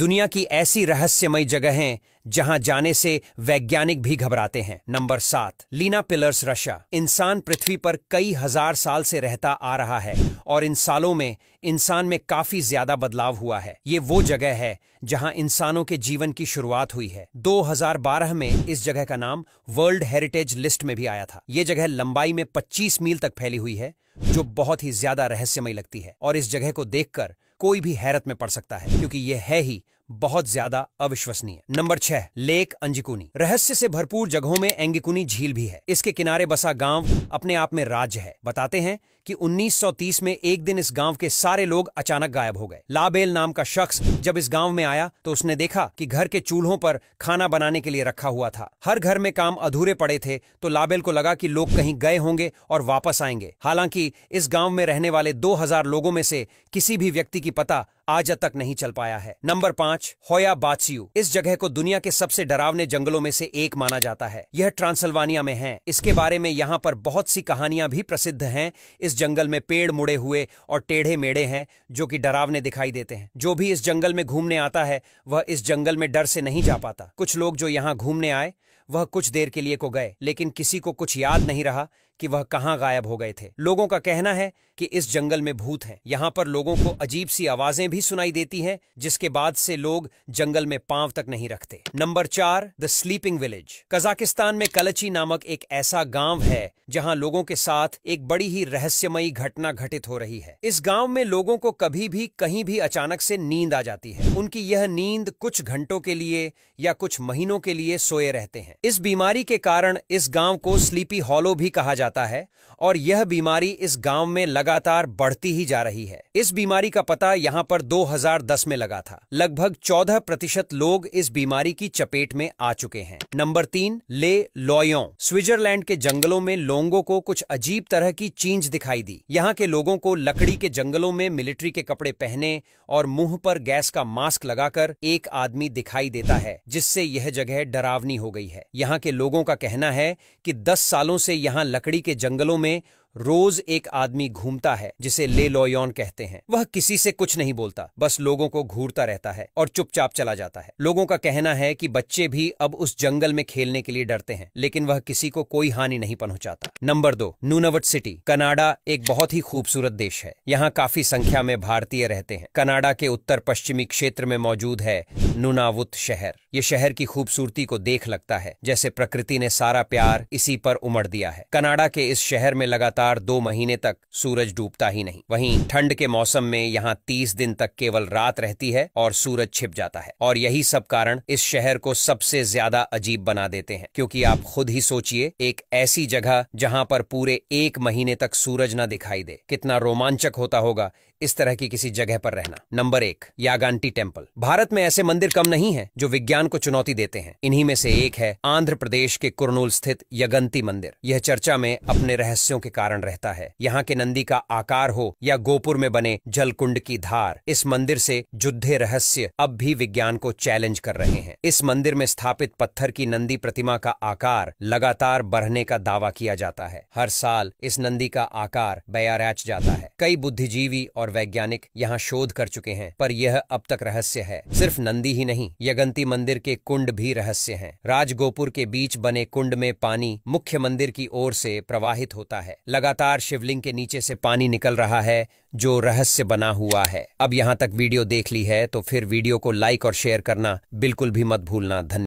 दुनिया की ऐसी रहस्यमय जगहें जहां जाने से वैज्ञानिक भी घबराते हैं नंबर सात लीना पिलर्स रशिया इंसान पृथ्वी पर कई हजार साल से रहता आ रहा है और इन सालों में इंसान में काफी ज्यादा बदलाव हुआ है ये वो जगह है जहां इंसानों के जीवन की शुरुआत हुई है 2012 में इस जगह का नाम वर्ल्ड हेरिटेज लिस्ट में भी आया था ये जगह लंबाई में पच्चीस मील तक फैली हुई है जो बहुत ही ज्यादा रहस्यमय लगती है और इस जगह को देखकर कोई भी हैरत में पड़ सकता है क्योंकि यह है ही बहुत ज्यादा अविश्वसनीय नंबर छह लेक अंजिकुनी रहस्य से भरपूर जगहों में एंगिकुनी झील भी है इसके किनारे बसा गांव अपने आप में राज्य है बताते हैं कि 1930 में एक दिन इस गांव के सारे लोग अचानक गायब हो गए लाबेल नाम का शख्स जब इस गांव में आया तो उसने देखा कि घर के चूल्हों पर खाना बनाने के लिए रखा हुआ था हर घर में काम अधूरे पड़े थे तो लाबेल को लगा कि लोग कहीं गए होंगे और वापस आएंगे हालांकि इस गांव में रहने वाले 2000 लोगों में से किसी भी व्यक्ति की पता आज तक नहीं चल पाया है नंबर पांच होया बाचियू इस जगह को दुनिया के सबसे डरावने जंगलों में से एक माना जाता है यह ट्रांसल्वानिया में है इसके बारे में यहाँ पर बहुत सी कहानियां भी प्रसिद्ध हैं इस जंगल में पेड़ मुड़े हुए और टेढ़े मेढ़े हैं जो कि डरावने दिखाई देते हैं जो भी इस जंगल में घूमने आता है वह इस जंगल में डर से नहीं जा पाता कुछ लोग जो यहाँ घूमने आए वह कुछ देर के लिए को गए लेकिन किसी को कुछ याद नहीं रहा कि वह कहाँ गायब हो गए थे लोगों का कहना है कि इस जंगल में भूत हैं यहाँ पर लोगों को अजीब सी आवाजें भी सुनाई देती हैं जिसके बाद से लोग जंगल में पांव तक नहीं रखते नंबर चार द स्लीपिंग विलेज कजाकिस्तान में कलची नामक एक ऐसा गाँव है जहाँ लोगों के साथ एक बड़ी ही रहस्यमयी घटना घटित हो रही है इस गाँव में लोगों को कभी भी कहीं भी अचानक से नींद आ जाती है उनकी यह नींद कुछ घंटों के लिए या कुछ महीनों के लिए सोए रहते हैं इस बीमारी के कारण इस गाँव को स्लीपी हॉलो भी कहा जाता जाता है और यह बीमारी इस गांव में लगातार बढ़ती ही जा रही है इस बीमारी का पता यहां पर 2010 में लगा था लगभग 14 प्रतिशत लोग इस बीमारी की चपेट में आ चुके हैं नंबर तीन ले लॉयों स्विट्जरलैंड के जंगलों में लोगों को कुछ अजीब तरह की चींज दिखाई दी यहाँ के लोगों को लकड़ी के जंगलों में मिलिट्री के कपड़े पहने और मुंह पर गैस का मास्क लगाकर एक आदमी दिखाई देता है जिससे यह जगह डरावनी हो गई है यहाँ के लोगों का कहना है कि दस सालों से यहाँ लकड़ी के जंगलों में रोज एक आदमी घूमता है जिसे ले लोयोन कहते हैं वह किसी से कुछ नहीं बोलता बस लोगों को घूरता रहता है और चुपचाप चला जाता है लोगों का कहना है कि बच्चे भी अब उस जंगल में खेलने के लिए डरते हैं लेकिन वह किसी को कोई हानि नहीं पहुंचाता नंबर दो नूनवट सिटी कनाडा एक बहुत ही खूबसूरत देश है यहाँ काफी संख्या में भारतीय रहते हैं कनाडा के उत्तर पश्चिमी क्षेत्र में मौजूद है नूनावुत शहर ये शहर की खूबसूरती को देख लगता है जैसे प्रकृति ने सारा प्यार इसी पर उमड़ दिया है कनाडा के इस शहर में लगातार लगातार दो महीने तक सूरज डूबता ही नहीं वहीं ठंड के मौसम में यहाँ तीस दिन तक केवल रात रहती है और सूरज छिप जाता है और यही सब कारण इस शहर को सबसे ज्यादा अजीब बना देते हैं क्योंकि आप खुद ही सोचिए एक ऐसी जगह जहाँ पर पूरे एक महीने तक सूरज न दिखाई दे कितना रोमांचक होता होगा इस तरह की किसी जगह पर रहना नंबर एक यागांटी टेम्पल भारत में ऐसे मंदिर कम नहीं है जो विज्ञान को चुनौती देते हैं इन्हीं में से एक है आंध्र प्रदेश के कुरनूल स्थित यगंती मंदिर यह चर्चा में अपने रहस्यों के कारण कारण रहता है यहाँ के नंदी का आकार हो या गोपुर में बने जलकुंड की धार इस मंदिर से जुद्धे रहस्य अब भी विज्ञान को चैलेंज कर रहे हैं इस मंदिर में स्थापित पत्थर की नंदी प्रतिमा का आकार लगातार बढ़ने का दावा किया जाता है हर साल इस नंदी का आकार बयारैच जाता है कई बुद्धिजीवी और वैज्ञानिक यहाँ शोध कर चुके हैं पर यह अब तक रहस्य है सिर्फ नंदी ही नहीं यगंती मंदिर के कुंड भी रहस्य है राजगोपुर के बीच बने कुंड में पानी मुख्य मंदिर की ओर से प्रवाहित होता है लगातार शिवलिंग के नीचे से पानी निकल रहा है जो रहस्य बना हुआ है अब यहाँ तक वीडियो देख ली है तो फिर वीडियो को लाइक और शेयर करना बिल्कुल भी मत भूलना धन्यवाद